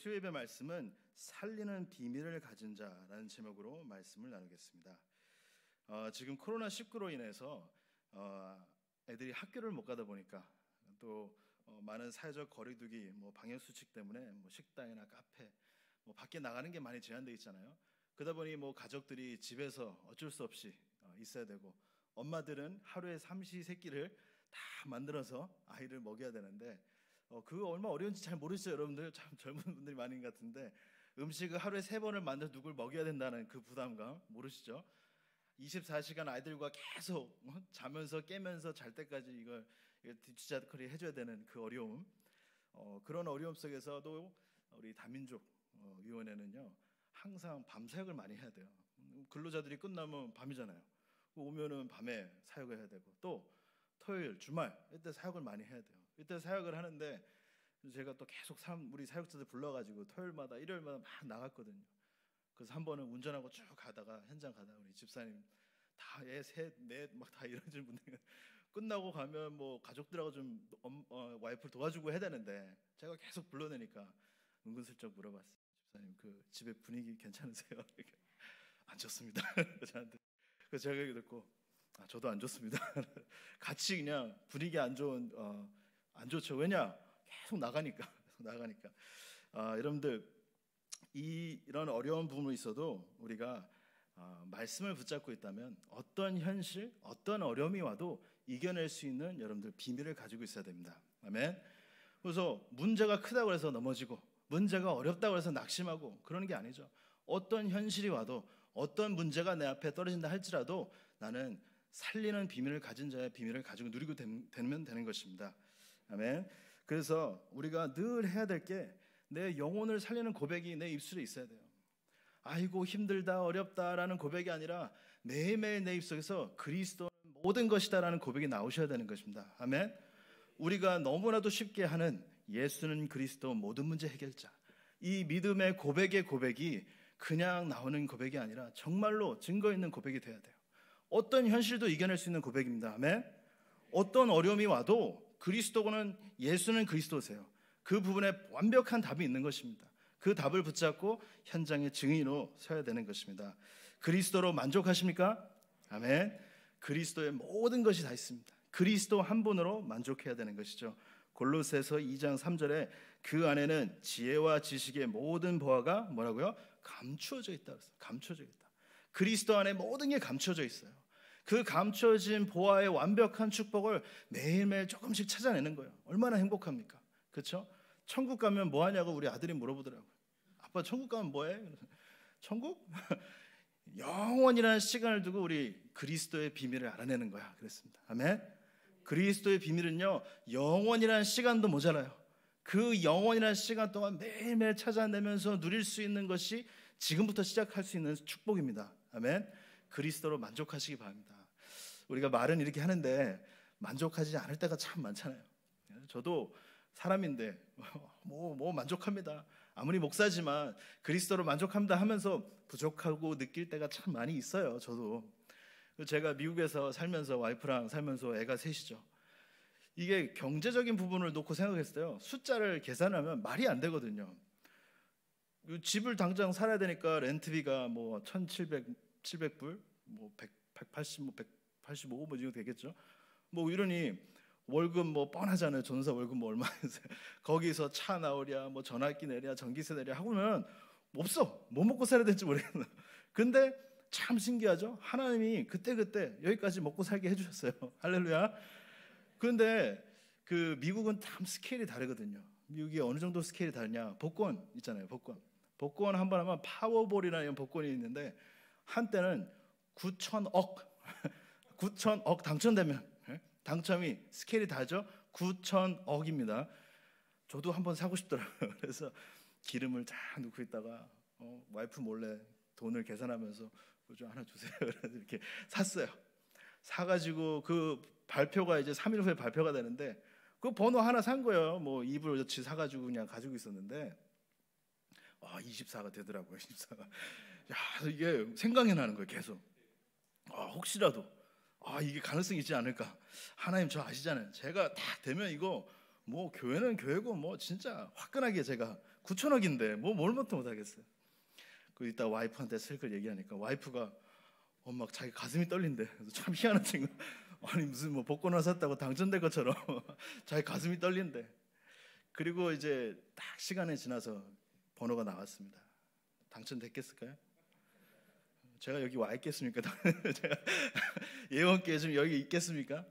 수요예배 말씀은 살리는 비밀을 가진 자라는 제목으로 말씀을 나누겠습니다. 어, 지금 코로나 19로 인해서 어, 애들이 학교를 못 가다 보니까 또 어, 많은 사회적 거리두기, 뭐 방역 수칙 때문에 뭐 식당이나 카페, 뭐 밖에 나가는 게 많이 제한돼 있잖아요. 그러다 보니 뭐 가족들이 집에서 어쩔 수 없이 어, 있어야 되고 엄마들은 하루에 삼시 세끼를 다 만들어서 아이를 먹여야 되는데 어, 그거 얼마 어려운지 잘 모르시죠, 여러분들? 참 젊은 분들이 많은 것 같은데 음식을 하루에 세 번을 만들어 누굴 먹여야 된다는 그 부담감 모르시죠? 24시간 아이들과 계속 어? 자면서 깨면서 잘 때까지 이걸, 뒤치자거리 해줘야 되는 그 어려움 어, 그런 어려움 속에서도 우리 다민족 어, 위원회는요 항상 밤사역을 많이 해야 돼요. 음, 근로자들이 끝나면 밤이잖아요. 오면은 밤에 사역을 해야 되고 또 토요일 주말 이때 사역을 많이 해야 돼요. 그때 사역을 하는데 제가 또 계속 사람, 우리 사역자들 불러가지고 토요일마다 일요일마다 막 나갔거든요. 그래서 한 번은 운전하고 쭉 가다가 현장 가다 우리 집사님 다애셋넷막 다 이러는 분들 끝나고 가면 뭐 가족들하고 좀 엄, 어, 와이프를 도와주고 해야 되는데 제가 계속 불러내니까 은근슬쩍 물어봤어요. 집사님 그집의 분위기 괜찮으세요? 안 좋습니다. 저한테 그 제가 얘기 듣고 아, 저도 안 좋습니다. 같이 그냥 분위기 안 좋은 어, 안 좋죠. 왜냐? 계속 나가니까. 계속 나가니까. 아, 여러분들 이, 이런 어려운 부분이 있어도 우리가 아, 말씀을 붙잡고 있다면 어떤 현실, 어떤 어려움이 와도 이겨낼 수 있는 여러분들 비밀을 가지고 있어야 됩니다. 아멘. 그래서 문제가 크다고 해서 넘어지고 문제가 어렵다고 해서 낙심하고 그런게 아니죠. 어떤 현실이 와도 어떤 문제가 내 앞에 떨어진다 할지라도 나는 살리는 비밀을 가진 자의 비밀을 가지고 누리고 되면 되는 것입니다. 아멘. 그래서 우리가 늘 해야 될 게 내 영혼을 살리는 고백이 내 입술에 있어야 돼요. 아이고 힘들다 어렵다라는 고백이 아니라 매일매일 내 입속에서 그리스도는 모든 것이다라는 고백이 나오셔야 되는 것입니다. 아멘. 우리가 너무나도 쉽게 하는 예수는 그리스도 모든 문제 해결자. 이 믿음의 고백의 고백이 그냥 나오는 고백이 아니라 정말로 증거 있는 고백이 돼야 돼요. 어떤 현실도 이겨낼 수 있는 고백입니다. 아멘. 어떤 어려움이 와도 그리스도고는 예수는 그리스도세요. 그 부분에 완벽한 답이 있는 것입니다. 그 답을 붙잡고 현장의 증인으로 서야 되는 것입니다. 그리스도로 만족하십니까? 아멘. 그리스도의 모든 것이 다 있습니다. 그리스도 한 분으로 만족해야 되는 것이죠. 골로새서 2장 3절에 그 안에는 지혜와 지식의 모든 보화가 뭐라고요? 감추어져 있다 감추어져 있다. 그리스도 안에 모든 게 감춰져 있어요. 그 감춰진 보아의 완벽한 축복을 매일매일 조금씩 찾아내는 거예요. 얼마나 행복합니까? 그렇죠? 천국 가면 뭐 하냐고 우리 아들이 물어보더라고요. 아빠 천국 가면 뭐 해? 천국? 영원이라는 시간을 두고 우리 그리스도의 비밀을 알아내는 거야. 그랬습니다. 아멘. 그리스도의 비밀은요. 영원이라는 시간도 모자라요. 그 영원이라는 시간 동안 매일매일 찾아내면서 누릴 수 있는 것이 지금부터 시작할 수 있는 축복입니다. 아멘. 그리스도로 만족하시기 바랍니다. 우리가 말은 이렇게 하는데 만족하지 않을 때가 참 많잖아요. 저도 사람인데 뭐뭐 뭐 만족합니다. 아무리 목사지만 그리스도로 만족합니다 하면서 부족하고 느낄 때가 참 많이 있어요. 저도 제가 미국에서 살면서 와이프랑 살면서 애가 셋이죠. 이게 경제적인 부분을 놓고 생각했어요. 숫자를 계산하면 말이 안 되거든요. 집을 당장 살아야 되니까 렌트비가 뭐 1,700 700불, 뭐 100, 180, 뭐 100, 85뭐 이거 되겠죠. 뭐 이러니 월급 뭐 뻔하잖아요. 전사 월급 뭐 얼마 해서 거기서 차 나오랴 뭐 전화기 내랴 전기세 내랴 하고는 없어. 뭐 먹고 살아야 될지 모르겠나. 근데 참 신기하죠. 하나님이 그때그때 여기까지 먹고 살게 해 주셨어요. 할렐루야. 그런데 그 미국은 참 스케일이 다르거든요. 미국이 어느 정도 스케일이 다르냐? 복권 있잖아요. 복권. 복권 한 번 하면 파워볼이라는 복권이 있는데 한때는 9천억 9천억 당첨되면 예? 당첨이 스케일이 다죠. 9천억입니다. 저도 한 번 사고 싶더라고요. 그래서 기름을 잘 넣고 있다가 어, 와이프 몰래 돈을 계산하면서 그 좀 하나 주세요. 그래서 이렇게 샀어요. 사가지고 그 발표가 이제 3일 후에 발표가 되는데 그 번호 하나 산 거예요. 뭐 이불 여치 사가지고 그냥 가지고 있었는데 아 24가 되더라고요. 24가. 야 이게 생각이 나는 거예요. 계속. 아 혹시라도 아 이게 가능성이 있지 않을까? 하나님 저 아시잖아요. 제가 딱 되면 이거 뭐 교회는 교회고 뭐 진짜 화끈하게 제가 9천억인데 뭐 뭘 못해 못하겠어요. 그 이따 와이프한테 슬슬 얘기하니까 와이프가 엄마 자기 가슴이 떨린대. 참 희한한 친구. 아니 무슨 뭐 복권을 샀다고 당첨된 것처럼 자기 가슴이 떨린대. 그리고 이제 딱 시간이 지나서 번호가 나왔습니다. 당첨됐겠을까요? 제가 여기 와 있겠습니까? 예원께 지금 여기 있겠습니까?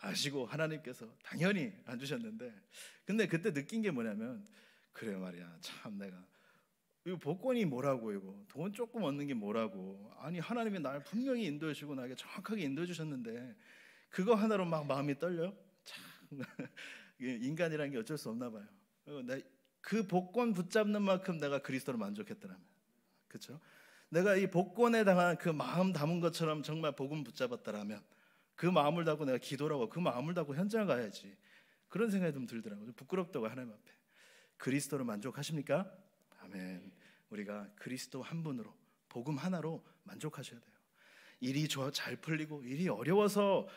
아시고 하나님께서 당연히 안 주셨는데 근데 그때 느낀 게 뭐냐면 그래 말이야 참 내가 이 복권이 뭐라고 이거 돈 조금 얻는 게 뭐라고 아니 하나님이 날 분명히 인도해 주고 나에게 정확하게 인도해 주셨는데 그거 하나로 막 마음이 떨려 참 인간이라는 게 어쩔 수 없나 봐요 어, 그 복권 붙잡는 만큼 내가 그리스도로 만족했더라면 그렇죠 내가 이 복권에 당한 그 마음 담은 것처럼 정말 복음 붙잡았다라면 그 마음을 담고 내가 기도라고 그 마음을 담고 현장 가야지 그런 생각이 좀 들더라고요. 부끄럽다고 하나님 앞에 그리스도로 만족하십니까? 아멘. 우리가 그리스도 한 분으로 복음 하나로 만족하셔야 돼요. 일이 잘 풀리고 일이 어려워서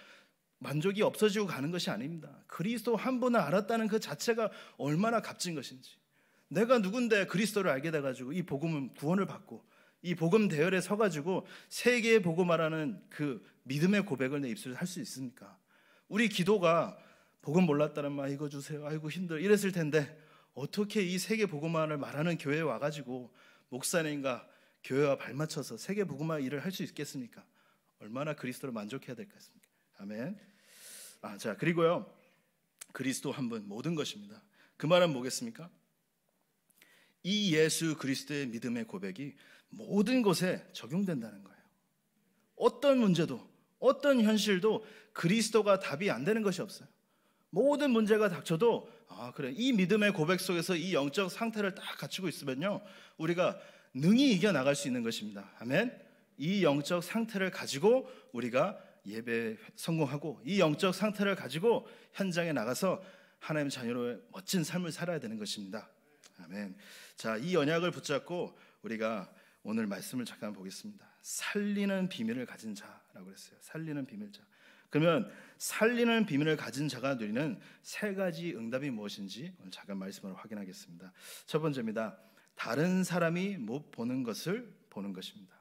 만족이 없어지고 가는 것이 아닙니다. 그리스도 한 분을 알았다는 그 자체가 얼마나 값진 것인지. 내가 누군데 그리스도를 알게 돼 가지고 이 복음은 구원을 받고 이 복음 대열에 서가지고 세계의 복음화라는 그 믿음의 고백을 내 입술에 할 수 있습니까? 우리 기도가 복음 몰랐다는 말 읽어주세요. 아이고 힘들어 이랬을 텐데 어떻게 이 세계 복음화를 말하는 교회에 와가지고 목사님과 교회와 발맞춰서 세계 복음화 일을 할 수 있겠습니까? 얼마나 그리스도를 만족해야 될까 싶습니까? 아멘. 아, 자 그리고요 그리스도 한 분 모든 것입니다. 그 말은 뭐겠습니까? 이 예수 그리스도의 믿음의 고백이 모든 것에 적용된다는 거예요. 어떤 문제도, 어떤 현실도 그리스도가 답이 안 되는 것이 없어요. 모든 문제가 닥쳐도 아 그래 이 믿음의 고백 속에서 이 영적 상태를 딱 갖추고 있으면요 우리가 능히 이겨 나갈 수 있는 것입니다. 아멘. 이 영적 상태를 가지고 우리가 예배 성공하고 이 영적 상태를 가지고 현장에 나가서 하나님 자녀로의 멋진 삶을 살아야 되는 것입니다. 아멘. 자, 이 언약을 붙잡고 우리가 오늘 말씀을 잠깐 보겠습니다. 살리는 비밀을 가진 자라고 그랬어요. 살리는 비밀자. 그러면 살리는 비밀을 가진 자가 누리는 세 가지 응답이 무엇인지 오늘 잠깐 말씀으 확인하겠습니다. 첫 번째입니다. 다른 사람이 못 보는 것을 보는 것입니다.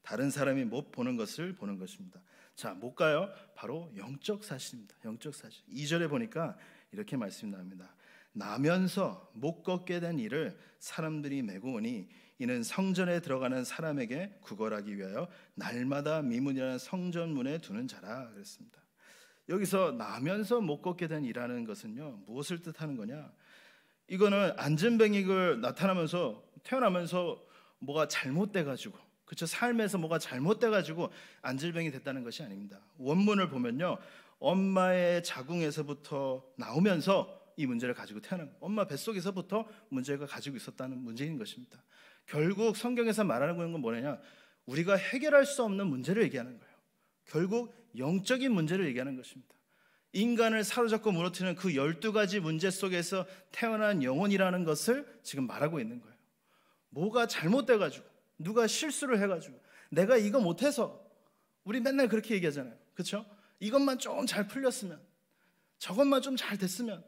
다른 사람이 못 보는 것을 보는 것입니다. 자, 뭘까요? 바로 영적 사실입니다. 영적 사실. 2절에 보니까 이렇게 말씀이 나옵니다. 나면서 못 걷게 된 이를 사람들이 메고 오니 이는 성전에 들어가는 사람에게 구걸하기 위하여 날마다 미문이라는 성전 문에 두는 자라 그랬습니다. 여기서 나면서 못 걷게 된 이라는 것은요 무엇을 뜻하는 거냐? 이거는 안전뱅이를 나타나면서 태어나면서 뭐가 잘못돼 가지고 그렇 삶에서 뭐가 잘못돼 가지고 안질병이 됐다는 것이 아닙니다. 원문을 보면요 엄마의 자궁에서부터 나오면서 이 문제를 가지고 태어난 엄마 뱃속에서부터 문제가 가지고 있었다는 문제인 것입니다. 결국 성경에서 말하는 건 뭐냐? 우리가 해결할 수 없는 문제를 얘기하는 거예요. 결국 영적인 문제를 얘기하는 것입니다. 인간을 사로잡고 무너뜨리는 그 열두 가지 문제 속에서 태어난 영혼이라는 것을 지금 말하고 있는 거예요. 뭐가 잘못돼 가지고 누가 실수를 해 가지고 내가 이거 못 해서 우리 맨날 그렇게 얘기하잖아요. 그렇죠? 이것만 좀 잘 풀렸으면 저것만 좀 잘 됐으면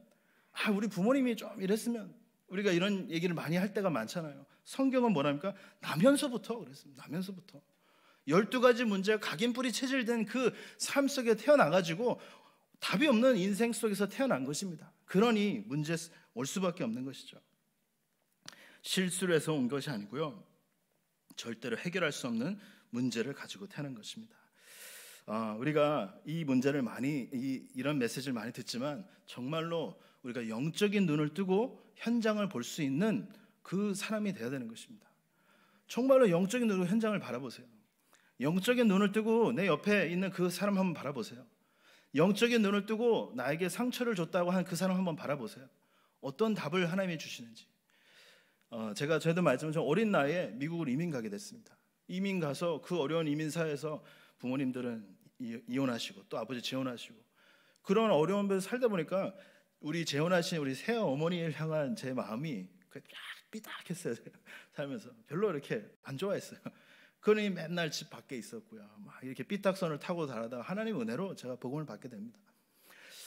아, 우리 부모님이 좀 이랬으면 우리가 이런 얘기를 많이 할 때가 많잖아요. 성경은 뭐랍니까? 나면서부터 그랬습니다. 나면서부터. 12가지 문제가 각인뿌리 체질된 그 삶 속에 태어나가지고 답이 없는 인생 속에서 태어난 것입니다. 그러니 문제 올 수밖에 없는 것이죠. 실수를 해서 온 것이 아니고요. 절대로 해결할 수 없는 문제를 가지고 태어난 것입니다. 아, 우리가 이 문제를 많이 이, 이런 메시지를 많이 듣지만 정말로 우리가 영적인 눈을 뜨고 현장을 볼 수 있는 그 사람이 되어야 되는 것입니다. 정말로 영적인 눈으로 현장을 바라보세요. 영적인 눈을 뜨고 내 옆에 있는 그 사람 한번 바라보세요. 영적인 눈을 뜨고 나에게 상처를 줬다고 한 그 사람 한번 바라보세요. 어떤 답을 하나님이 주시는지. 어, 제가 저도 말씀드린 어린 나이에 미국을 이민 가게 됐습니다. 이민 가서 그 어려운 이민 사회에서 부모님들은 이, 혼하시고또 아버지 재혼하시고 그런 어려운 데서 살다 보니까 우리 재혼하신 우리 새 어머니를 향한 제 마음이 삐딱했어요. 살면서 별로 이렇게 안 좋아했어요. 그러니 맨날 집 밖에 있었고요. 막 이렇게 삐딱선을 타고 다니다가 하나님 은혜로 제가 복음을 받게 됩니다.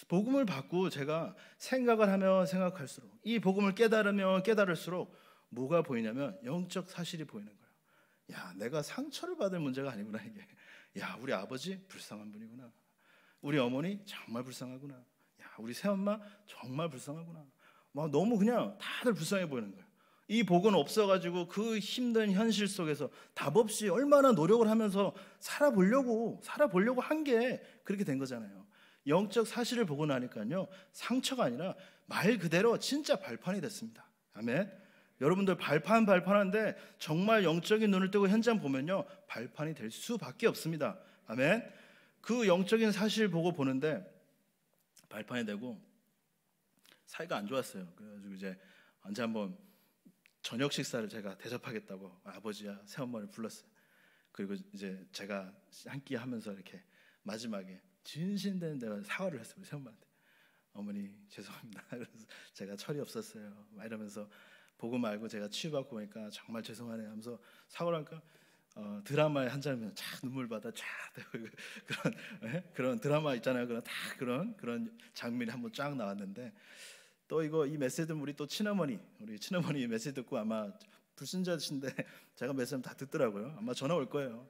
복음을 받고 제가 생각을 하면 생각할수록 이 복음을 깨달으면 깨달을수록 뭐가 보이냐면 영적 사실이 보이는 거예요. 야, 내가 상처를 받을 문제가 아니구나 이게. 야, 우리 아버지 불쌍한 분이구나. 우리 어머니 정말 불쌍하구나. 우리 새엄마 정말 불쌍하구나. 막 너무 그냥 다들 불쌍해 보이는 거예요. 이 복은 없어가지고 그 힘든 현실 속에서 답 없이 얼마나 노력을 하면서 살아보려고 살아보려고 한 게 그렇게 된 거잖아요. 영적 사실을 보고 나니까요 상처가 아니라 말 그대로 진짜 발판이 됐습니다. 아멘. 여러분들 발판 발판한데 정말 영적인 눈을 뜨고 현장 보면요 발판이 될 수밖에 없습니다. 아멘. 그 영적인 사실 보고 보는데 발판이 되고 사이가 안 좋았어요. 그래가지고 이제 언제 한번 저녁 식사를 제가 대접하겠다고 아버지와 새엄마를 불렀어요. 그리고 이제 제가 한 끼 하면서 이렇게 마지막에 진심되는 대 사과를 했어요. 새엄마한테 어머니 죄송합니다. 그래서 제가 철이 없었어요. 막 이러면서 보고 말고 제가 치유받고 보니까 정말 죄송하네 하면서 사과를 하니까 어, 드라마의 한 장면 쫙 눈물 받아 쫙 그런 예? 그런 드라마 있잖아요. 그런 다 그런 그런 장면이 한번 쫙 나왔는데 또 이거 이 메시지는 우리 또 친어머니 우리 친어머니 메시지 듣고 아마 불순자신데 제가 메시지 다 듣더라고요. 아마 전화 올 거예요.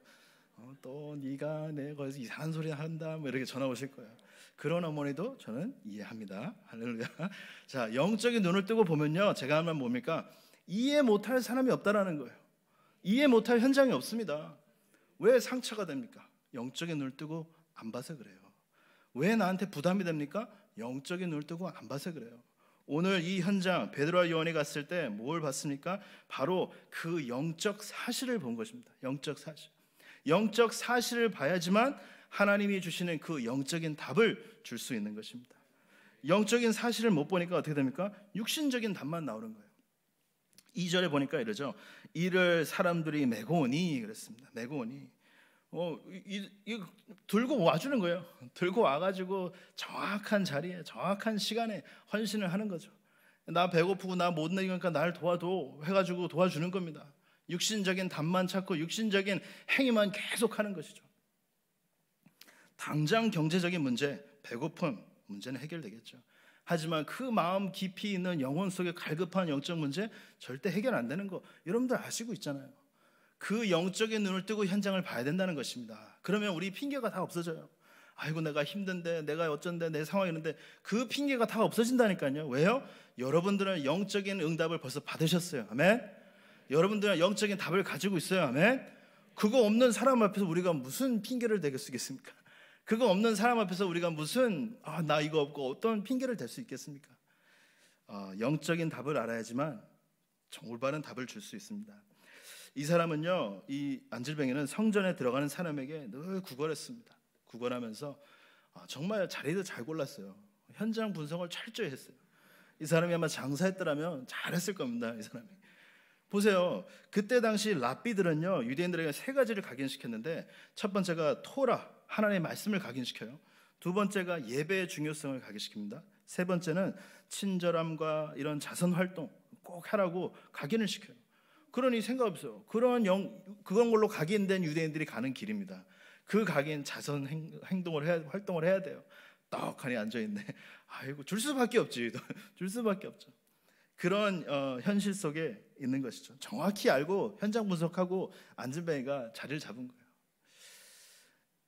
어, 또 네가 내 거에서 이상한 소리 한다 뭐 이렇게 전화 오실 거예요. 그런 어머니도 저는 이해합니다. 할렐루야. 자 영적인 눈을 뜨고 보면요 제가 하면 뭡니까 이해 못할 사람이 없다라는 거예요. 이해 못할 현장이 없습니다. 왜 상처가 됩니까? 영적인 눈을 뜨고 안 봐서 그래요. 왜 나한테 부담이 됩니까? 영적인 눈을 뜨고 안 봐서 그래요. 오늘 이 현장 베드로와 요한이 갔을 때 뭘 봤습니까? 바로 그 영적 사실을 본 것입니다. 영적 사실. 영적 사실을 봐야지만 하나님이 주시는 그 영적인 답을 줄 수 있는 것입니다. 영적인 사실을 못 보니까 어떻게 됩니까? 육신적인 답만 나오는 거예요. 2절에 보니까 이러죠. 이를 사람들이 메고 오니 그랬습니다. 메고 오니 어, 이, 이, 들고 와주는 거예요. 들고 와가지고 정확한 자리에, 정확한 시간에 헌신을 하는 거죠. 나 배고프고 나 못 내니까 날 도와도 해가지고 도와주는 겁니다. 육신적인 답만 찾고 육신적인 행위만 계속하는 것이죠. 당장 경제적인 문제, 배고픔 문제는 해결되겠죠. 하지만 그 마음 깊이 있는 영혼 속에 갈급한 영적 문제 절대 해결 안 되는 거 여러분들 아시고 있잖아요. 그 영적인 눈을 뜨고 현장을 봐야 된다는 것입니다. 그러면 우리 핑계가 다 없어져요. 아이고 내가 힘든데 내가 어쩐데 내 상황이 있는데 그 핑계가 다 없어진다니까요. 왜요? 여러분들은 영적인 응답을 벌써 받으셨어요. 아멘. 여러분들은 영적인 답을 가지고 있어요. 아멘. 그거 없는 사람 앞에서 우리가 무슨 핑계를 대겠습니까 그거 없는 사람 앞에서 우리가 무슨 아, 나 이거 없고 어떤 핑계를 댈 수 있겠습니까? 어, 영적인 답을 알아야지만 정 올바른 답을 줄 수 있습니다. 이 사람은요, 이 안질뱅이는 성전에 들어가는 사람에게 늘 구걸했습니다. 구걸하면서 아, 정말 자리도 잘 골랐어요. 현장 분석을 철저히 했어요. 이 사람이 아마 장사했더라면 잘했을 겁니다. 이 사람이. 보세요. 그때 당시 랍비들은요, 유대인들에게 세 가지를 각인시켰는데 첫 번째가 토라, 하나님의 말씀을 각인시켜요. 두 번째가 예배의 중요성을 각인시킵니다. 세 번째는 친절함과 이런 자선 활동 꼭 하라고 각인을 시켜요. 그러니 생각 없어요. 그런 영 그건 걸로 각인된 유대인들이 가는 길입니다. 그 각인 자선 행, 동을 해야 활동을 해야 돼요. 떡하니 앉아 있네. 아이고 줄 수밖에 없지. 줄 수밖에 없죠. 그런 어, 현실 속에 있는 것이죠. 정확히 알고 현장 분석하고 앉은 배가 자리를 잡은 거예요.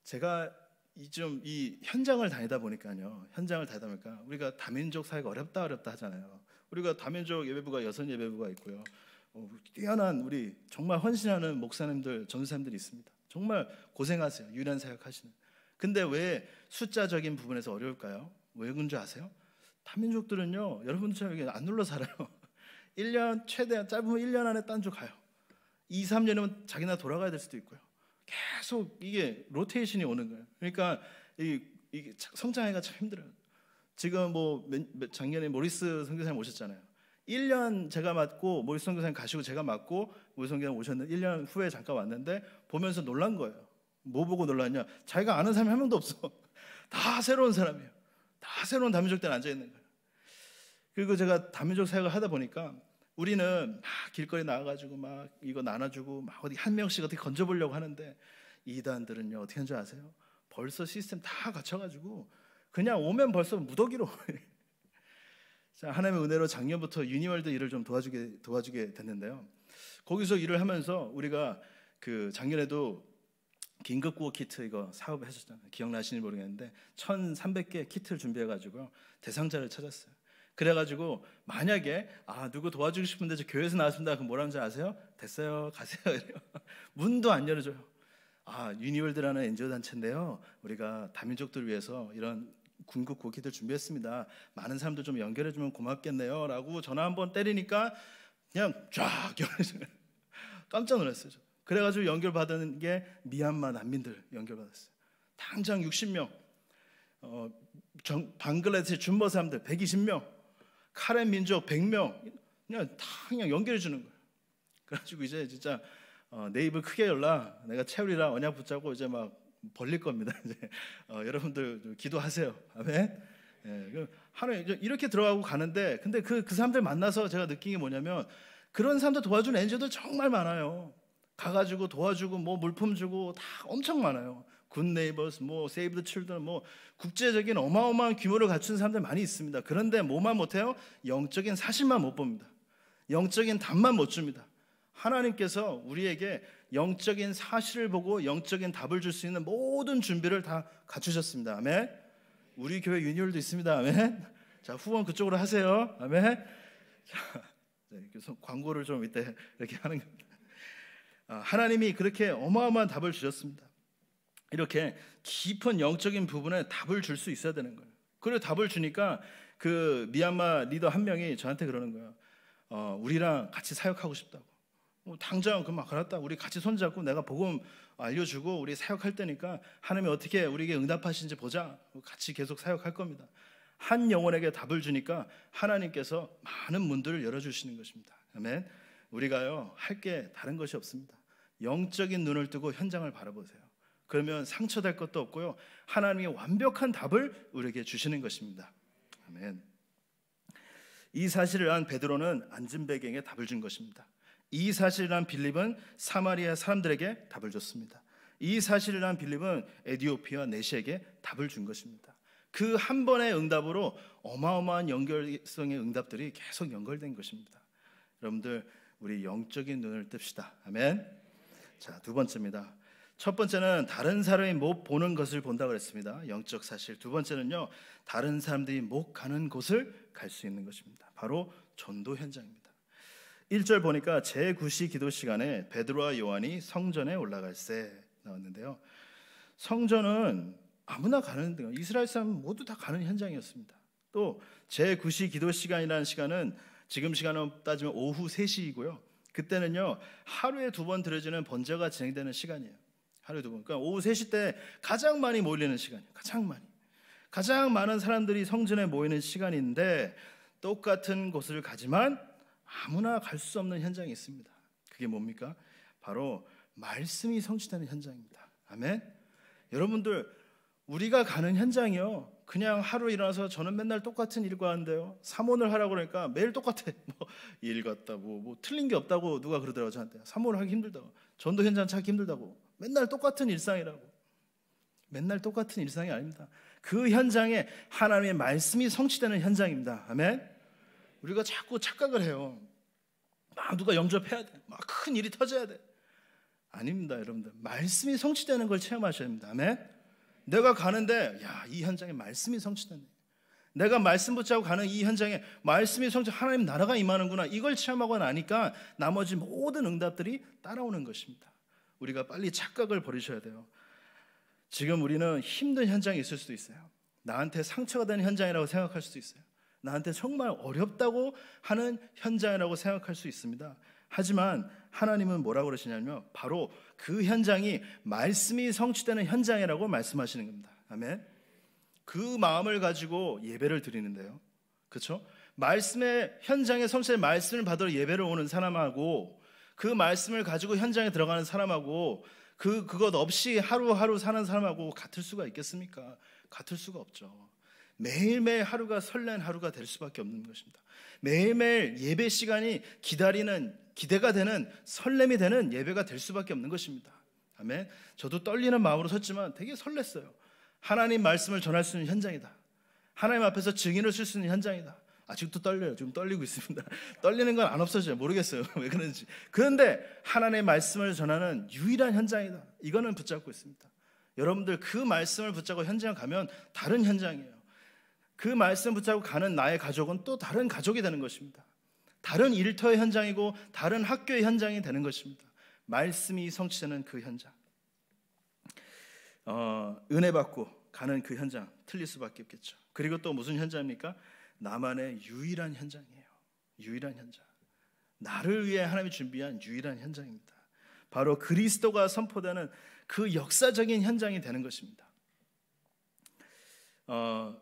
제가 이좀이 현장을 다니다 보니까요. 현장을 다니다 보니까 우리가 다민족 사회가 어렵다 어렵다 하잖아요. 우리가 다민족 예배부가 여성 예배부가 있고요. 어, 뛰어난 우리 정말 헌신하는 목사님들 전사님들이 있습니다. 정말 고생하세요. 유난한 사역하시는. 근데 왜 숫자적인 부분에서 어려울까요? 왜 그런지 아세요? 다민족들은요 여러분들처럼 안 눌러 살아요. 1년 최대한 짧으면 1년 안에 딴쪽 가요. 2, 3년이면 자기나 돌아가야 될 수도 있고요. 계속 이게 로테이션이 오는 거예요. 그러니까 이, 이 성장하기가 참 힘들어요. 지금 뭐 작년에 모리스 선교사님 오셨잖아요. 1년 제가 맡고 모리스 선교사님 가시고 제가 맡고 모리스 선교사님 오셨는데 1년 후에 잠깐 왔는데 보면서 놀란 거예요. 뭐 보고 놀랐냐? 자기가 아는 사람이 한 명도 없어. 다 새로운 사람이에요. 다 새로운 다민족들 앉아 있는 거예요. 그리고 제가 다민족 사역을 하다 보니까 우리는 막 길거리 나와가지고막 이거 나눠주고 막 어디 한 명씩 어떻게 건져보려고 하는데 이단들은요 어떻게 하는지 아세요? 벌써 시스템 다 갖춰가지고 그냥 오면 벌써 무더기로 자 하나님의 은혜로 작년부터 유니월드 일을 좀 도와주게 도와주게 됐는데요 거기서 일을 하면서 우리가 그 작년에도 긴급구호 키트 이거 사업 했었잖아요 기억나시는지 모르겠는데 1,300개 키트를 준비해가지고 대상자를 찾았어요 그래가지고 만약에 아 누구 도와주고 싶은데 저 교회에서 나왔습니다. 그럼 뭐라는지 아세요? 됐어요, 가세요. 이래요. 문도 안 열어줘요. 아 유니월드라는 NGO 단체인데요. 우리가 다민족들 위해서 이런 군국 고기들 준비했습니다. 많은 사람들 좀 연결해 주면 고맙겠네요. 라고 전화 한번 때리니까 그냥 쫙 연결해 깜짝 놀랐어요. 그래가지고 연결받은 게 미얀마 난민들 연결받았어요. 당장 60명, 어, 정, 방글라데시 준버 사람들 120명, 카렌 민족 100명 그냥 다 그냥 연결해 주는 거예요. 그래가지고 이제 진짜 어, 내 입을 크게 열라 내가 채우리라 언약 붙잡고 이제 막 벌릴 겁니다. 이제 어, 여러분들 기도하세요. 아멘. 예, 그 하루 이렇게 들어가고 가는데 근데 그, 그 사람들 만나서 제가 느낀 게 뭐냐면 그런 사람들 도와주엔지들 정말 많아요. 가가지고 도와주고 뭐 물품 주고 다 엄청 많아요. 굿네이버스, 뭐 세이브 드 칠드런, 뭐 국제적인 어마어마한 규모를 갖춘 사람들 많이 있습니다. 그런데 뭐만 못해요? 영적인 사실만 못 봅니다. 영적인 답만 못 줍니다. 하나님께서 우리에게 영적인 사실을 보고 영적인 답을 줄 수 있는 모든 준비를 다 갖추셨습니다. 아멘. 우리 교회 유니얼도 있습니다. 아멘. 자 후원 그쪽으로 하세요. 아멘. 자, 그래서 네, 광고를 좀 이때 이렇게 하는 겁니다. 아, 하나님이 그렇게 어마어마한 답을 주셨습니다. 이렇게 깊은 영적인 부분에 답을 줄 수 있어야 되는 거예요. 그래 답을 주니까 그 미얀마 리더 한 명이 저한테 그러는 거예요. 어, 우리랑 같이 사역하고 싶다고. 어, 당장 그만 아, 그렇다. 우리 같이 손잡고 내가 복음 알려주고 우리 사역할 때니까 하나님이 어떻게 우리에게 응답하신지 보자. 같이 계속 사역할 겁니다. 한 영혼에게 답을 주니까 하나님께서 많은 문들을 열어주시는 것입니다. 아멘. 우리가요 할 게 다른 것이 없습니다. 영적인 눈을 뜨고 현장을 바라보세요. 그러면 상처될 것도 없고요. 하나님의 완벽한 답을 우리에게 주시는 것입니다. 아멘. 이 사실을 안 베드로는 앉은 배경에 답을 준 것입니다. 이 사실을 안 빌립은 사마리아 사람들에게 답을 줬습니다. 이 사실을 안 빌립은 에디오피아 네시에게 답을 준 것입니다. 그 한 번의 응답으로 어마어마한 연결성의 응답들이 계속 연결된 것입니다. 여러분들 우리 영적인 눈을 뜹시다. 아멘. 자, 두 번째입니다. 첫 번째는 다른 사람이 못 보는 것을 본다 그랬습니다. 영적 사실. 두 번째는요. 다른 사람들이 못 가는 곳을 갈 수 있는 것입니다. 바로 전도 현장입니다. 1절 보니까 제9시 기도 시간에 베드로와 요한이 성전에 올라갈때 나왔는데요. 성전은 아무나 가는 이스라엘 사람 모두 다 가는 현장이었습니다. 또 제9시 기도 시간이라는 시간은 지금 시간으로 따지면 오후 3시이고요. 그때는요. 하루에 두 번 들어지는 번제가 진행되는 시간이에요. 하루 에두 번. 그러니까 오후 3시 때 가장 많이 몰리는 시간이에요. 가장 많이. 가장 많은 사람들이 성전에 모이는 시간인데 똑같은 곳을 가지만 아무나 갈 수 없는 현장이 있습니다. 그게 뭡니까? 바로 말씀이 성취되는 현장입니다. 아멘. 여러분들 우리가 가는 현장이요. 그냥 하루 일어나서 저는 맨날 똑같은 일과 한대요 삼원을 하라고 그러니까 매일 똑같아. 뭐일 같다고 뭐 틀린 게 없다고 누가 그러더라고 저한테. 삼원을 하기 힘들다고. 전도 현장 찾기 힘들다고. 맨날 똑같은 일상이라고. 맨날 똑같은 일상이 아닙니다. 그 현장에 하나님의 말씀이 성취되는 현장입니다. 아멘. 우리가 자꾸 착각을 해요. 막 누가 영접해야 돼. 막 큰 일이 터져야 돼. 아닙니다, 여러분들. 말씀이 성취되는 걸 체험하셔야 됩니다. 아멘. 내가 가는데 야, 이 현장에 말씀이 성취되네. 내가 말씀 붙잡고 가는 이 현장에 말씀이 성취 하나님 나라가 임하는구나. 이걸 체험하고 나니까 나머지 모든 응답들이 따라오는 것입니다. 우리가 빨리 착각을 버리셔야 돼요. 지금 우리는 힘든 현장에 있을 수도 있어요. 나한테 상처가 되는 현장이라고 생각할 수도 있어요. 나한테 정말 어렵다고 하는 현장이라고 생각할 수 있습니다. 하지만 하나님은 뭐라고 그러시냐면 바로 그 현장이 말씀이 성취되는 현장이라고 말씀하시는 겁니다. 아멘. 그 마음을 가지고 예배를 드리는데요. 그렇죠? 말씀의 현장에 성취된 말씀을 받으러 예배를 오는 사람하고 그 말씀을 가지고 현장에 들어가는 사람하고 그 그것 없이 하루하루 사는 사람하고 같을 수가 있겠습니까? 같을 수가 없죠. 매일매일 하루가 설렌 하루가 될 수밖에 없는 것입니다. 매일매일 예배 시간이 기다리는 기대가 되는 설렘이 되는 예배가 될 수밖에 없는 것입니다. 아멘. 저도 떨리는 마음으로 섰지만 되게 설렜어요. 하나님 말씀을 전할 수 있는 현장이다. 하나님 앞에서 증인을 쓸 수 있는 현장이다. 아직도 떨려요. 지금 떨리고 있습니다. 떨리는 건 안 없어져요. 모르겠어요. 왜 그런지. 그런데 하나님의 말씀을 전하는 유일한 현장이다. 이거는 붙잡고 있습니다. 여러분들 그 말씀을 붙잡고 현장 가면 다른 현장이에요. 그 말씀 붙잡고 가는 나의 가족은 또 다른 가족이 되는 것입니다. 다른 일터의 현장이고 다른 학교의 현장이 되는 것입니다. 말씀이 성취되는 그 현장. 어, 은혜 받고 가는 그 현장 틀릴 수밖에 없겠죠. 그리고 또 무슨 현장입니까? 나만의 유일한 현장이에요. 유일한 현장. 나를 위해 하나님이 준비한 유일한 현장입니다. 바로 그리스도가 선포되는 그 역사적인 현장이 되는 것입니다. 어,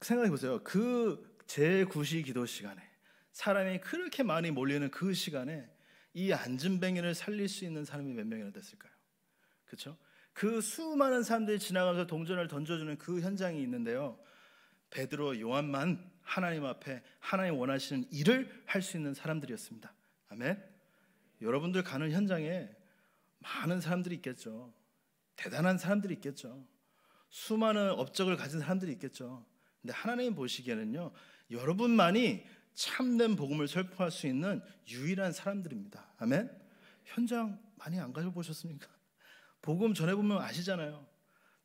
생각해 보세요. 그 제9시 기도 시간에 사람이 그렇게 많이 몰리는 그 시간에 이 앉은뱅이를 살릴 수 있는 사람이 몇 명이나 됐을까요? 그렇죠? 그 수많은 사람들이 지나가면서 동전을 던져주는 그 현장이 있는데요. 베드로, 요한만 하나님 앞에 하나님 원하시는 일을 할 수 있는 사람들이었습니다. 아멘. 여러분들 가는 현장에 많은 사람들이 있겠죠. 대단한 사람들이 있겠죠. 수많은 업적을 가진 사람들이 있겠죠. 근데 하나님 보시기에는요. 여러분만이 참된 복음을 설포할 수 있는 유일한 사람들입니다. 아멘. 현장 많이 안 가셔 보셨습니까? 복음 전해 보면 아시잖아요.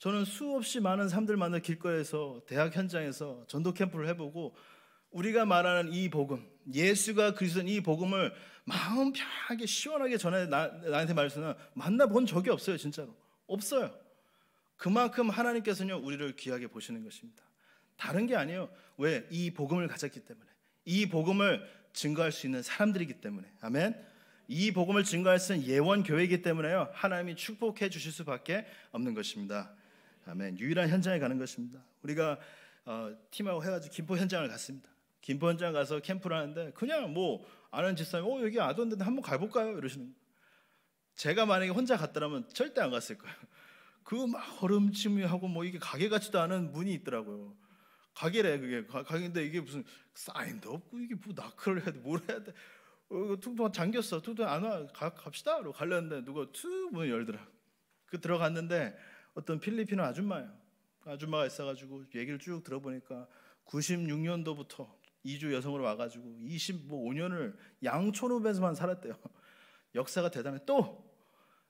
저는 수없이 많은 사람들 만나 길거리에서 대학 현장에서 전도 캠프를 해보고 우리가 말하는 이 복음, 예수가 그리스도인 이 복음을 마음 편하게 시원하게 전해 나, 나한테 말해서는 만나본 적이 없어요, 진짜로 없어요. 그만큼 하나님께서는 우리를 귀하게 보시는 것입니다. 다른 게 아니에요. 왜 이 복음을 가졌기 때문에 이 복음을 증거할 수 있는 사람들이기 때문에 아멘. 이 복음을 증거할 수 있는 예원 교회이기 때문에요 하나님이 축복해 주실 수밖에 없는 것입니다. 아멘. 유일한 현장에 가는 것입니다. 우리가 어, 팀하고 해가지고 김포 현장을 갔습니다. 김포 현장 가서 캠프를 하는데 그냥 뭐 아는 집사님, 어 여기 아던데 한번 가볼까요? 이러시는 거예요. 제가 만약에 혼자 갔더라면 절대 안 갔을 거예요. 그 막 얼음침이하고 뭐 이게 가게 같지도 않은 문이 있더라고요. 가게래 그게 가, 게인데 이게 무슨 사인도 없고 이게 뭐 나크를 해도뭘 해야 돼? 어, 퉁퉁 잠겼어. 퉁퉁 안 와. 가, 갑시다. 로갈렸는데 누가 툭 문을 열더라. 그 들어갔는데 어떤 필리핀 아줌마예요. 아줌마가 있어가지고 얘기를 쭉 들어보니까 96년도부터 이주 여성으로 와가지고 25년을 양촌읍에서만 살았대요. 역사가 대단해. 또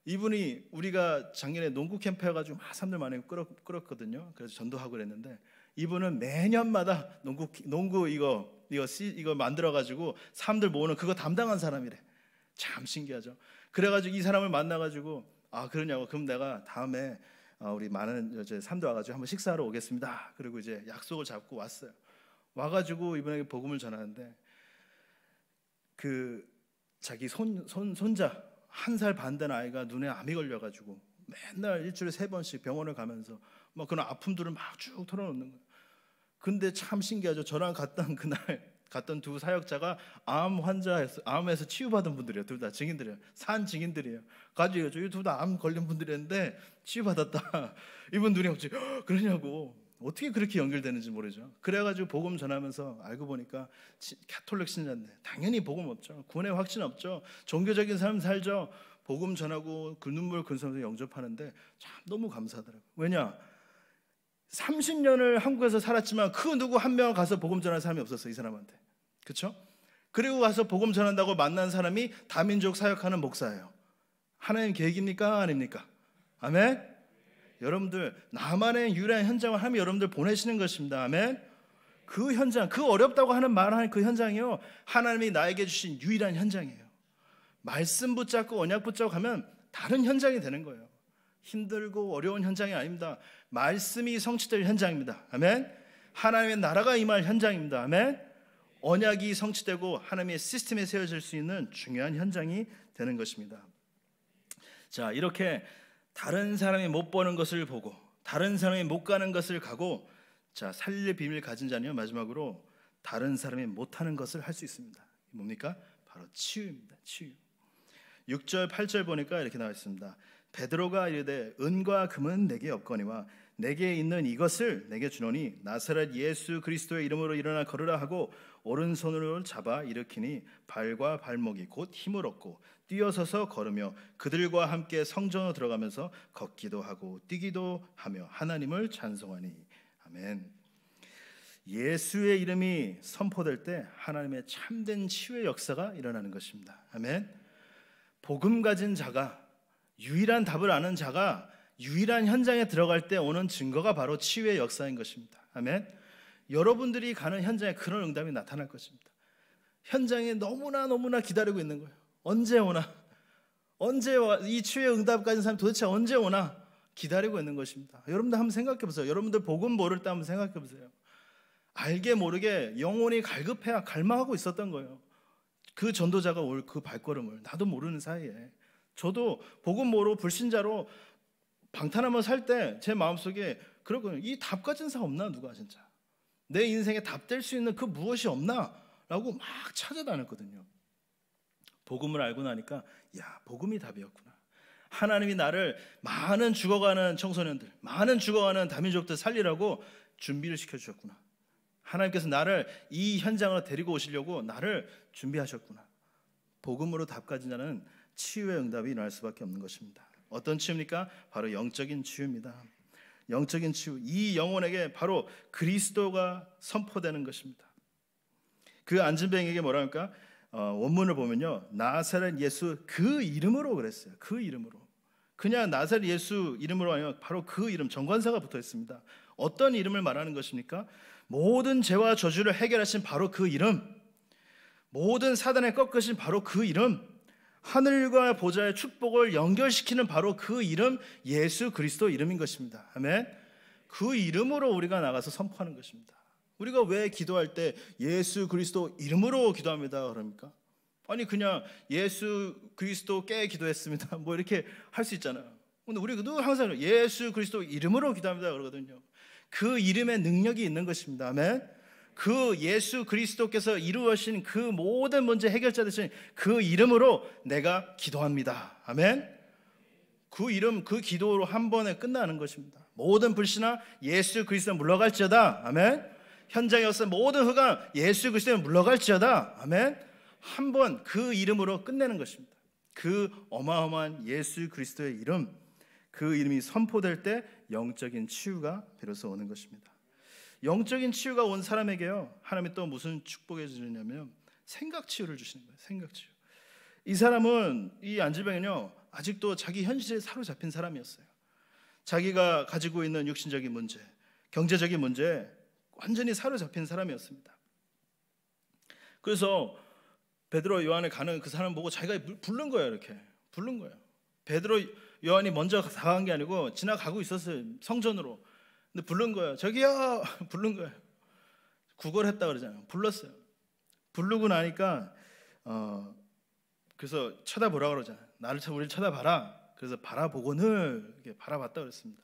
이분이 우리가 작년에 농구 캠프 해가지고 막 사람들 많이 끌었, 끌었거든요. 그래서 전도하고 그랬는데 이분은 매년마다 농구 농구 이거 이거 씨, 이거 만들어가지고 사람들 모으는 그거 담당한 사람이래. 참 신기하죠. 그래가지고 이 사람을 만나가지고 아 그러냐고 그럼 내가 다음에 어, 우리 많은 이제 삼도 와가지고 한번 식사하러 오겠습니다. 그리고 이제 약속을 잡고 왔어요. 와가지고 이번에 복음을 전하는데 그 자기 손, 손 손자 한 살 반 된 아이가 눈에 암이 걸려가지고 맨날 일주일에 세 번씩 병원을 가면서 막 뭐 그런 아픔들을 막 쭉 털어놓는 거예요. 근데 참 신기하죠. 저랑 갔던 그날 갔던 두 사역자가 암 환자에서 암에서 치유받은 분들이에요. 둘 다 증인들이에요. 산 증인들이에요. 가지고 이희둘다암 걸린 분들이었는데 치유받았다. 이분 눈이 없지. 그러냐고. 어떻게 그렇게 연결되는지 모르죠. 그래가지고 복음 전하면서 알고 보니까 캐톨릭 신자인데 당연히 복음 없죠. 구원의 확신 없죠. 종교적인 삶 살죠. 복음 전하고 그 눈물 근성에서 영접하는데 참 너무 감사하더라고요. 왜냐? 30년을 한국에서 살았지만 그 누구 한명을 가서 복음 전할 사람이 없었어 이 사람한테. 그렇죠? 그리고 가서 복음 전한다고 만난 사람이 다민족 사역하는 목사예요. 하나님 계획입니까? 아닙니까? 아멘. 여러분들 나만의 유일한 현장을 하면 여러분들 보내시는 것입니다. 아멘. 그 현장, 그 어렵다고 하는 말하는 그 현장이요. 하나님이 나에게 주신 유일한 현장이에요. 말씀 붙잡고 언약 붙잡고 가면 다른 현장이 되는 거예요. 힘들고 어려운 현장이 아닙니다. 말씀이 성취될 현장입니다. 아멘. 하나님의 나라가 임할 현장입니다. 아멘. 언약이 성취되고 하나님의 시스템에 세워질 수 있는 중요한 현장이 되는 것입니다. 자, 이렇게 다른 사람이 못 보는 것을 보고 다른 사람이 못 가는 것을 가고 자, 살릴 비밀 가진 자는요. 마지막으로 다른 사람이 못 하는 것을 할 수 있습니다. 뭡니까? 바로 치유입니다. 치유. 6절 8절 보니까 이렇게 나와 있습니다. 베드로가 이르되 은과 금은 내게 없거니와 내게 있는 이것을 내게 주노니 나사렛 예수 그리스도의 이름으로 일어나 걸으라 하고 오른손으로 잡아 일으키니 발과 발목이 곧 힘을 얻고 뛰어서서 걸으며 그들과 함께 성전으로 들어가면서 걷기도 하고 뛰기도 하며 하나님을 찬송하니 아멘. 예수의 이름이 선포될 때 하나님의 참된 치유의 역사가 일어나는 것입니다. 아멘. 복음 가진 자가 유일한 답을 아는 자가 유일한 현장에 들어갈 때 오는 증거가 바로 치유의 역사인 것입니다. 아멘. 여러분들이 가는 현장에 그런 응답이 나타날 것입니다. 현장에 너무나 너무나 기다리고 있는 거예요. 언제 오나? 언제 이 치유의 응답 가진 사람 도대체 언제 오나? 기다리고 있는 것입니다. 여러분들 한번 생각해 보세요. 여러분들 복음 모를 때 한번 생각해 보세요. 알게 모르게 영혼이 갈급해 갈망하고 있었던 거예요. 그 전도자가 올 그 발걸음을 나도 모르는 사이에 저도 복음 모로 불신자로 방탄하면 살때 제 마음속에 그러고 이답 가진 사람 없나 누가 진짜 내 인생에 답 될 수 있는 그 무엇이 없나라고 막 찾아다녔거든요. 복음을 알고 나니까 야 복음이 답이었구나. 하나님이 나를 많은 죽어가는 청소년들, 많은 죽어가는 다민족들 살리라고 준비를 시켜주셨구나. 하나님께서 나를 이 현장으로 데리고 오시려고 나를 준비하셨구나. 복음으로 답 가진 자는 치유의 응답이 일어날 수밖에 없는 것입니다. 어떤 치유입니까? 바로 영적인 치유입니다. 영적인 치유. 이 영혼에게 바로 그리스도가 선포되는 것입니다. 그 안진뱅에게 뭐라 할까? 어, 원문을 보면요. 나사렛 예수 그 이름으로 그랬어요. 그 이름으로. 그냥 나사렛 예수 이름으로 아니라 바로 그 이름 정관사가 붙어 있습니다. 어떤 이름을 말하는 것입니까? 모든 죄와 저주를 해결하신 바로 그 이름. 모든 사단의 꺾으신 바로 그 이름. 하늘과 보좌의 축복을 연결시키는 바로 그 이름 예수 그리스도 이름인 것입니다. 아멘. 그 이름으로 우리가 나가서 선포하는 것입니다. 우리가 왜 기도할 때 예수 그리스도 이름으로 기도합니다 그럽니까? 아니 그냥 예수 그리스도 께 기도했습니다. 뭐 이렇게 할 수 있잖아요. 근데 우리도 항상 예수 그리스도 이름으로 기도합니다 그러거든요. 그 이름의 능력이 있는 것입니다. 아멘. 그 예수 그리스도께서 이루어신 그 모든 문제 해결자 되신 그 이름으로 내가 기도합니다. 아멘. 그 이름 그 기도로 한 번에 끝나는 것입니다. 모든 불신아 예수 그리스도 물러갈지어다. 아멘. 현장에 없어 모든 흑암 예수 그리스도 물러갈지어다. 아멘. 한 번 그 이름으로 끝내는 것입니다. 그 어마어마한 예수 그리스도의 이름 그 이름이 선포될 때 영적인 치유가 비로소 오는 것입니다. 영적인 치유가 온 사람에게요. 하나님이 또 무슨 축복해 주느냐면 생각 치유를 주시는 거예요. 생각 치유. 이 사람은 이 안지병은요. 아직도 자기 현실에 사로잡힌 사람이었어요. 자기가 가지고 있는 육신적인 문제, 경제적인 문제 완전히 사로잡힌 사람이었습니다. 그래서 베드로 요한에 가는 그 사람 보고 자기가 부른 거예요, 이렇게. 부른 거예요. 베드로 요한이 먼저 다가간 게 아니고 지나가고 있었어요. 성전으로. 근데 부른 거예요. 저기요! 부른 거예요. 구걸 했다 그러잖아요. 불렀어요. 부르고 나니까 어, 그래서 쳐다보라 그러잖아요. 나를 참우리 쳐다봐라. 그래서 바라보고는 이렇게 바라봤다 그랬습니다.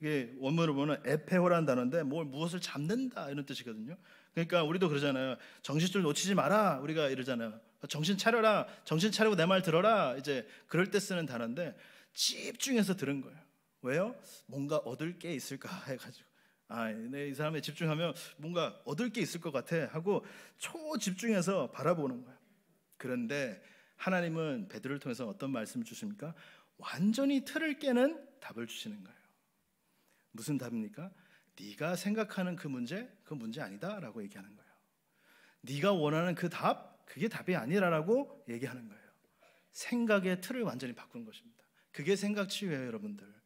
이게 원문으 보면 에페호라는 단어인데 뭘 무엇을 잡는다 이런 뜻이거든요. 그러니까 우리도 그러잖아요. 정신줄 놓치지 마라. 우리가 이러잖아요. 정신 차려라. 정신 차리고 내 말 들어라. 이제 그럴 때 쓰는 단어인데 집중해서 들은 거예요. 왜요? 뭔가 얻을 게 있을까 해가지고 아, 네, 이 사람에 집중하면 뭔가 얻을 게 있을 것 같아 하고 초집중해서 바라보는 거야. 그런데 하나님은 베드로를 통해서 어떤 말씀을 주십니까? 완전히 틀을 깨는 답을 주시는 거예요. 무슨 답입니까? 네가 생각하는 그 문제 그 문제 아니다라고 얘기하는 거예요. 네가 원하는 그답 그게 답이 아니라라고 얘기하는 거예요. 생각의 틀을 완전히 바꾸 것입니다. 그게 생각 치유예요, 여러분들.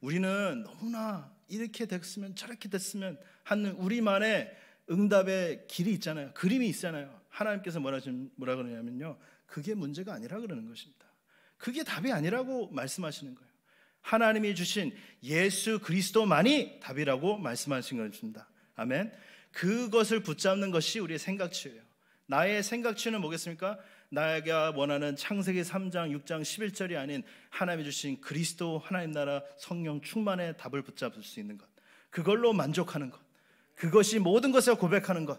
우리는 너무나 이렇게 됐으면 저렇게 됐으면 하는 우리만의 응답의 길이 있잖아요. 그림이 있잖아요. 하나님께서 뭐라, 뭐라 그러냐면요. 그게 문제가 아니라 그러는 것입니다. 그게 답이 아니라고 말씀하시는 거예요. 하나님이 주신 예수 그리스도만이 답이라고 말씀하신 것입니다. 아멘. 그것을 붙잡는 것이 우리의 생각치예요. 나의 생각치는 뭐겠습니까? 나에게 원하는 창세기 3장 6장 11절이 아닌 하나님이 주신 그리스도 하나님 나라 성령 충만의 답을 붙잡을 수 있는 것. 그걸로 만족하는 것. 그것이 모든 것을 고백하는 것.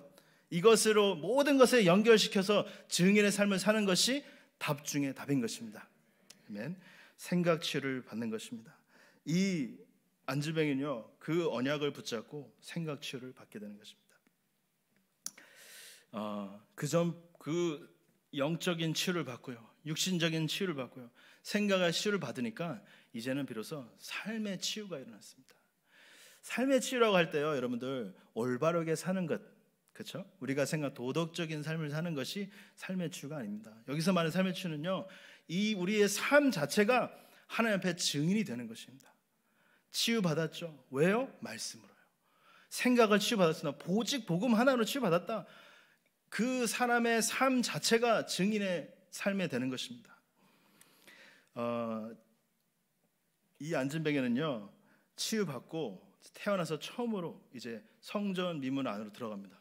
이것으로 모든 것에 연결시켜서 증인의 삶을 사는 것이 답 중의 답인 것입니다. 아멘. 생각 치유를 받는 것입니다. 이안주병이요그 언약을 붙잡고 생각 치유를 받게 되는 것입니다. 어, 아, 그점그 영적인 치유를 받고요. 육신적인 치유를 받고요. 생각의 치유를 받으니까 이제는 비로소 삶의 치유가 일어났습니다. 삶의 치유라고 할 때요, 여러분들 올바르게 사는 것, 그렇죠? 우리가 생각 도덕적인 삶을 사는 것이 삶의 치유가 아닙니다. 여기서 말하는 삶의 치유는요, 이 우리의 삶 자체가 하나님 앞에 증인이 되는 것입니다. 치유 받았죠. 왜요? 말씀으로요. 생각을 치유 받았으나 보직 복음 하나로 치유 받았다. 그 사람의 삶 자체가 증인의 삶에 되는 것입니다. 어, 이 안진뱅에는요 치유받고 태어나서 처음으로 이제 성전 미문 안으로 들어갑니다.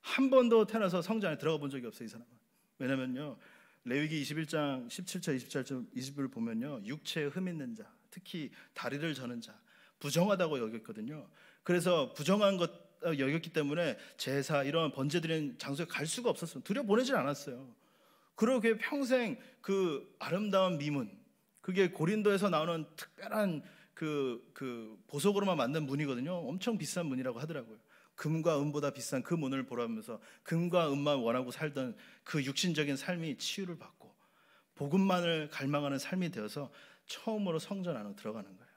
한 번도 태어나서 성전 에 들어가 본 적이 없어요, 이 사람은. 왜냐면요. 레위기 21장 17절 24절 20을 보면요. 육체에 흠 있는 자, 특히 다리를 저는 자 부정하다고 여겼거든요. 그래서 부정한 것 어, 여겼기 때문에 제사 이런 번제 드리는 장소에 갈 수가 없었어요. 들여 보내질 않았어요. 그러게 평생 그 아름다운 미문 그게 고린도에서 나오는 특별한 그, 그 보석으로만 만든 문이거든요. 엄청 비싼 문이라고 하더라고요. 금과 은보다 비싼 그 문을 보라면서 금과 은만 원하고 살던 그 육신적인 삶이 치유를 받고 복음만을 갈망하는 삶이 되어서 처음으로 성전 안으로 들어가는 거예요.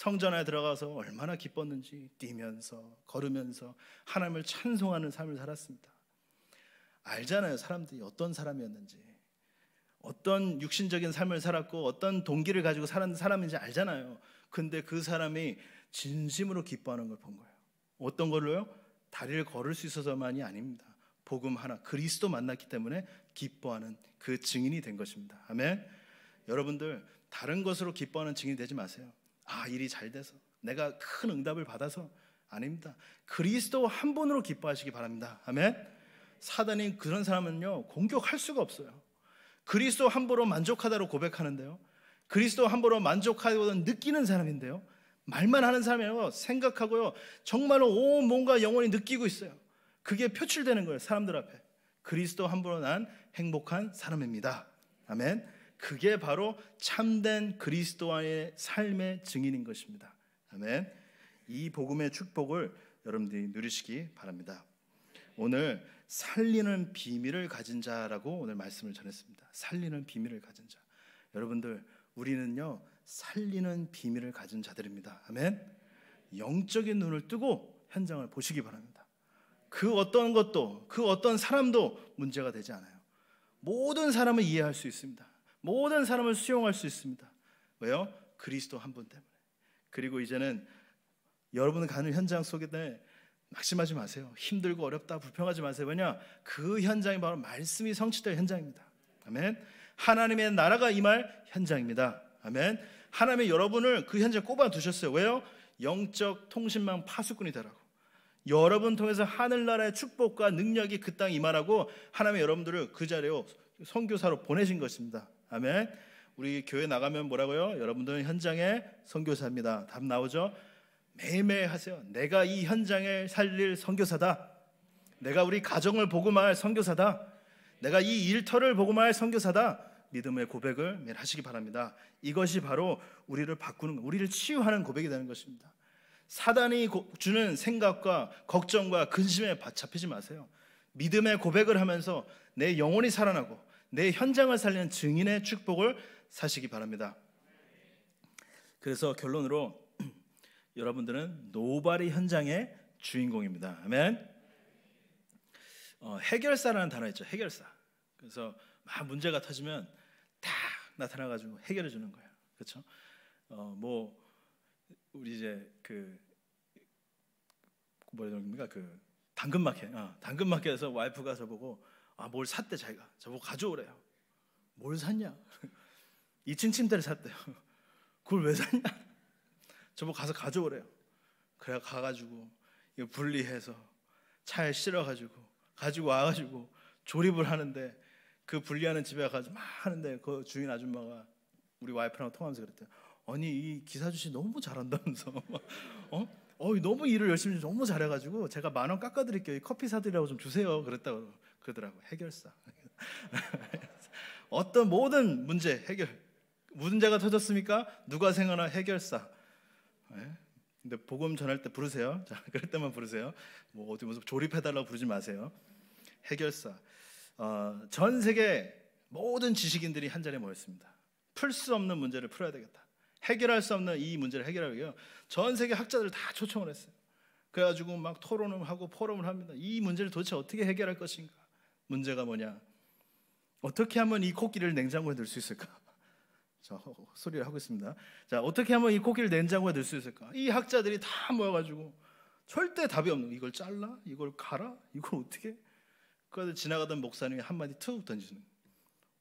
성전 에 들어가서 얼마나 기뻤는지 뛰면서 걸으면서 하나님을 찬송하는 삶을 살았습니다. 알잖아요. 사람들이 어떤 사람이었는지. 어떤 육신적인 삶을 살았고 어떤 동기를 가지고 살는 사람인지 알잖아요. 근데 그 사람이 진심으로 기뻐하는 걸 본 거예요. 어떤 걸로요? 다리를 걸을 수 있어서만이 아닙니다. 복음 하나 그리스도 만났기 때문에 기뻐하는 그 증인이 된 것입니다. 아멘. 여러분들 다른 것으로 기뻐하는 증인이 되지 마세요. 아, 일이 잘 돼서 내가 큰 응답을 받아서 아닙니다. 그리스도 한 분으로 기뻐하시기 바랍니다. 아멘. 사단이 그런 사람은요, 공격할 수가 없어요. 그리스도 한분로 만족하다로 고백하는데요. 그리스도 한분로 만족하고 느끼는 사람인데요. 말만 하는 사람이 아고 생각하고요. 정말로 온 몸과 영혼이 느끼고 있어요. 그게 표출되는 거예요. 사람들 앞에. 그리스도 한분로난 행복한 사람입니다. 아멘. 그게 바로 참된 그리스도와의 삶의 증인인 것입니다. 아멘. 이 복음의 축복을 여러분들이 누리시기 바랍니다. 오늘 살리는 비밀을 가진 자라고 오늘 말씀을 전했습니다. 살리는 비밀을 가진 자. 여러분들 우리는요 살리는 비밀을 가진 자들입니다. 아멘. 영적인 눈을 뜨고 현장을 보시기 바랍니다. 그 어떤 것도 그 어떤 사람도 문제가 되지 않아요. 모든 사람은 이해할 수 있습니다. 모든 사람을 수용할 수 있습니다. 왜요? 그리스도 한 분 때문에. 그리고 이제는 여러분 가는 현장 속에 낙심하지 마세요. 힘들고 어렵다 불평하지 마세요. 왜냐? 그 현장이 바로 말씀이 성취될 현장입니다. 아멘. 하나님의 나라가 이 말 현장입니다. 아멘. 하나님의 여러분을 그 현장에 꼽아 두셨어요. 왜요? 영적 통신망 파수꾼이 되라고. 여러분 통해서 하늘나라의 축복과 능력이 그 땅에 임하라고 하나님의 여러분들을 그 자리로 선교사로 보내신 것입니다. 아멘. 우리 교회 나가면 뭐라고요? 여러분들은 현장의 선교사입니다. 답 나오죠? 매매 하세요. 내가 이 현장에 살릴 선교사다. 내가 우리 가정을 복음할 선교사다. 내가 이 일터를 복음할 선교사다. 믿음의 고백을 매일 하시기 바랍니다. 이것이 바로 우리를 바꾸는 우리를 치유하는 고백이 되는 것입니다. 사단이 주는 생각과 걱정과 근심에 잡히지 마세요. 믿음의 고백을 하면서 내 영혼이 살아나고 내 현장을 살리는 증인의 축복을 사시기 바랍니다. 그래서 결론으로 여러분들은 노바리 현장의 주인공입니다. 아멘. 어, 해결사라는 단어 있죠. 해결사. 그래서 막 문제가 터지면 다 나타나가지고 해결해 주는 거예요. 그렇죠? 어, 뭐 우리 이제 그 뭐라 그럽니까? 그 당근마켓. 어, 당근마켓에서 와이프가 저보고 아, 뭘 샀대 자기가. 저보고 뭐 가져오래요. 뭘 샀냐? 2층 침대를 샀대요. 그걸 왜 샀냐? 저보고 가서 가져오래요. 그래 가가지고 이거 분리해서 차에 실어가지고 가지고 와가지고 조립을 하는데 그 분리하는 집에 가서 막 하는데 그 주인 아줌마가 우리 와이프랑 통화하면서 그랬대요. 아니 이 기사 주저 너무 잘한다면서 어? 어 너무 일을 열심히 너무 잘해가지고 제가 만 원 깎아드릴게요. 커피 사드리라고 좀 주세요. 그랬다고 그러더라고 해결사. 어떤 모든 문제 해결. 문제가 터졌습니까? 누가 생각나 해결사. 네? 근데 복음 전할 때 부르세요. 자, 그럴 때만 부르세요. 뭐 어디 무슨 조립해달라고 부르지 마세요. 해결사. 어, 전 세계 모든 지식인들이 한 자리에 모였습니다. 풀 수 없는 문제를 풀어야 되겠다. 해결할 수 없는 이 문제를 해결하기 위해 전 세계 학자들다 초청을 했어요. 그래가지고 막 토론을 하고 포럼을 합니다. 이 문제를 도대체 어떻게 해결할 것인가? 문제가 뭐냐? 어떻게 하면 이 코끼리를 냉장고에 넣을 수 있을까? 자, 소리를 하고 있습니다. 자, 어떻게 하면 이 코끼리를 냉장고에 넣을 수 있을까? 이 학자들이 다 모여가지고 절대 답이 없는 이걸 잘라? 이걸 갈아? 이걸 어떻게? 그래서 지나가던 목사님이 한마디 툭 던지는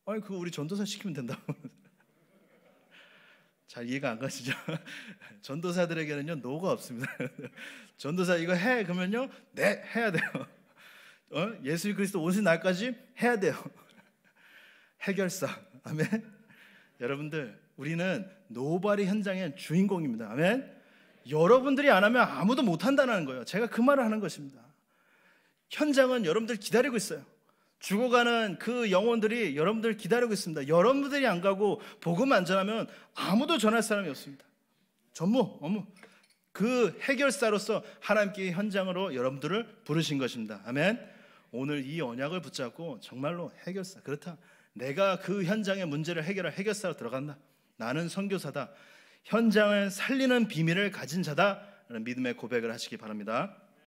아니 그거 우리 전도사 시키면 된다고 잘 이해가 안 가시죠? 전도사들에게는요 노가 없습니다 전도사 이거 해 그러면요 네 해야 돼요 어? 예수 그리스도 오신 날까지 해야 돼요. 해결사. 아멘. 여러분들, 우리는 노바리 현장의 주인공입니다. 아멘. 여러분들이 안 하면 아무도 못 한다는 거예요. 제가 그 말을 하는 것입니다. 현장은 여러분들 기다리고 있어요. 죽어가는 그 영혼들이 여러분들 기다리고 있습니다. 여러분들이 안 가고 복음 안 전하면 아무도 전할 사람이 없습니다. 전무, 업무. 그 해결사로서 하나님께 현장으로 여러분들을 부르신 것입니다. 아멘. 오늘 이 언약을 붙잡고 정말로 해결사 그렇다. 내가 그 현장의 문제를 해결할 해결사로 들어간다. 나는 선교사다. 현장을 살리는 비밀을 가진 자다. 믿음의 고백을 하시기 바랍니다.